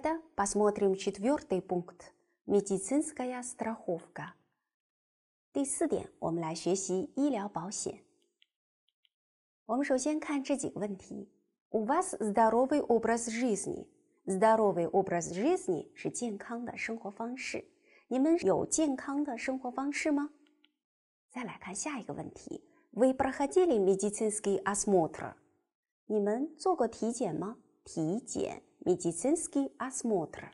Да, п о с м о т р и м ч е т в е р т ы й пункт, медицинская страховка。第四点，我们来学习医疗保险。我们首先看这几个问题：У вас здоровый образ жизни？здоровый образ жизни 是健康的生活方式。你们有健康的生活方式吗？再来看下一个问题：Вы проходили медицинский осмотр？你们做过体检吗？体检。медицинский осмотр.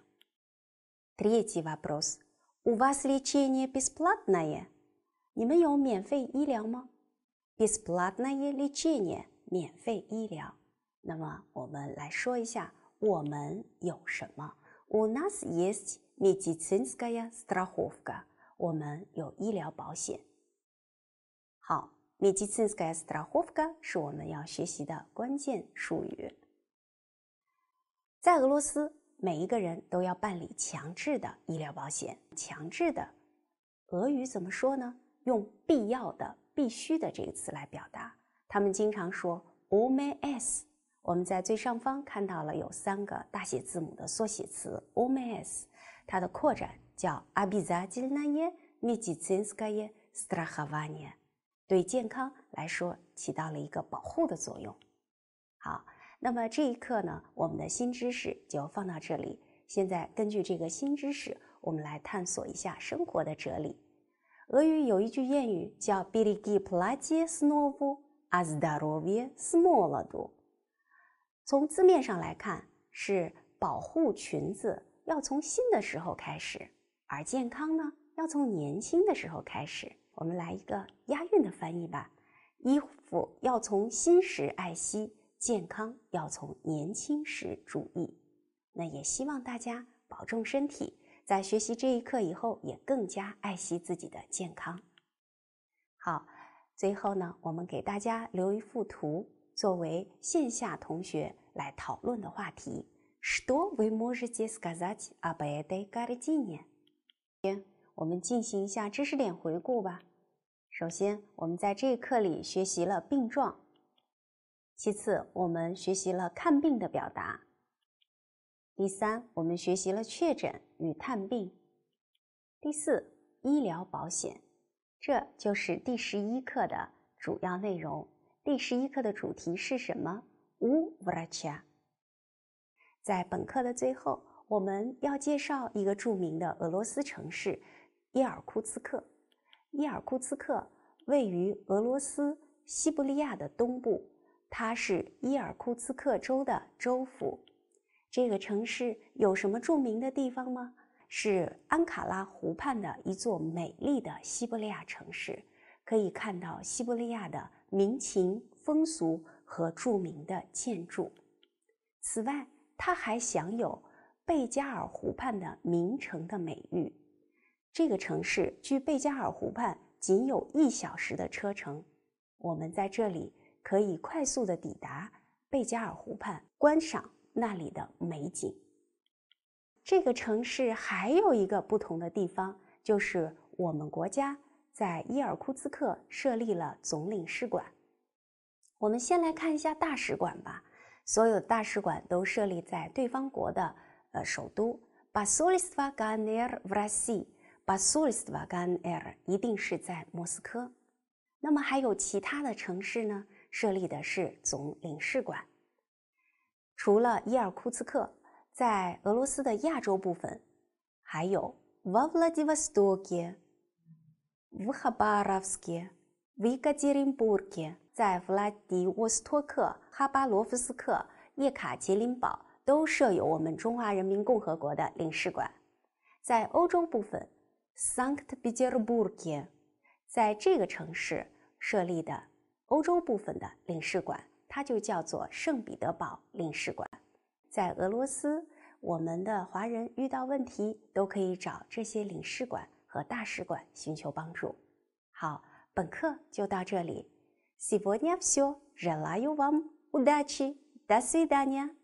Третий вопрос. У вас лечение бесплатное? 你们有免费医疗吗？Бесплатное лечение У нас есть медицинская страховка. страховка。我们有医疗保险。好，медицинская страховка 是我们要学习的关键术语。在俄罗斯，每一个人都要办理强制的医疗保险。强制的，俄语怎么说呢？用“必要的”、“必须的”这个词来表达。他们经常说 “OmeS”。我们在最上方看到了有三个大写字母的缩写词 “OmeS”，它的扩展叫 о б я з а т е n ь н ы m i е i t i n s k к e s t r a а h a v a n y я 对健康来说起到了一个保护的作用。好。那么这一课呢，我们的新知识就放到这里。现在根据这个新知识，我们来探索一下生活的哲理。俄语有一句谚语叫 b i l i g i p l a t ь е s n o v у a з d a r о в i s m м l l a d у 从字面上来看，是保护裙子要从新的时候开始，而健康呢，要从年轻的时候开始。我们来一个押韵的翻译吧：衣服要从新时爱惜。健康要从年轻时注意，那也希望大家保重身体，在学习这一课以后也更加爱惜自己的健康。好，最后呢，我们给大家留一幅图作为线下同学来讨论的话题。我们进行一下知识点回顾吧。首先，我们在这一课里学习了病状。其次，我们学习了看病的表达。第三，我们学习了确诊与探病。第四，医疗保险。这就是第十一课的主要内容。第十一课的主题是什么？乌布拉恰。在本课的最后，我们要介绍一个著名的俄罗斯城市——伊尔库茨克。伊尔库茨克位于俄罗斯西伯利亚的东部。它是伊尔库茨克州的州府。这个城市有什么著名的地方吗？是安卡拉湖畔的一座美丽的西伯利亚城市，可以看到西伯利亚的民情风俗和著名的建筑。此外，它还享有贝加尔湖畔的名城的美誉。这个城市距贝加尔湖畔仅有一小时的车程。我们在这里。可以快速的抵达贝加尔湖畔观赏那里的美景。这个城市还有一个不同的地方，就是我们国家在伊尔库茨克设立了总领事馆。我们先来看一下大使馆吧。所有大使馆都设立在对方国的呃首都。巴苏里斯瓦干埃尔瓦拉西，巴苏里斯瓦干埃尔一定是在莫斯科。那么还有其他的城市呢？设立的是总领事馆。除了伊尔库茨克，在俄罗斯的亚洲部分，还有 v a v l a d i v o s t o k e v h a b a r o v s k i v i g a t i r i n b u r g 在弗拉迪沃斯托克、哈巴罗夫斯克、叶卡捷琳堡都设有我们中华人民共和国的领事馆。在欧洲部分，Sankt Peterburg，在这个城市设立的欧洲部分的领事馆，它就叫做圣彼得堡领事馆，在俄罗斯，我们的华人遇到问题都可以找这些领事馆和大使馆寻求帮助。好，本课就到这里。Сегодня всё, желаю вам удачи, до свидания.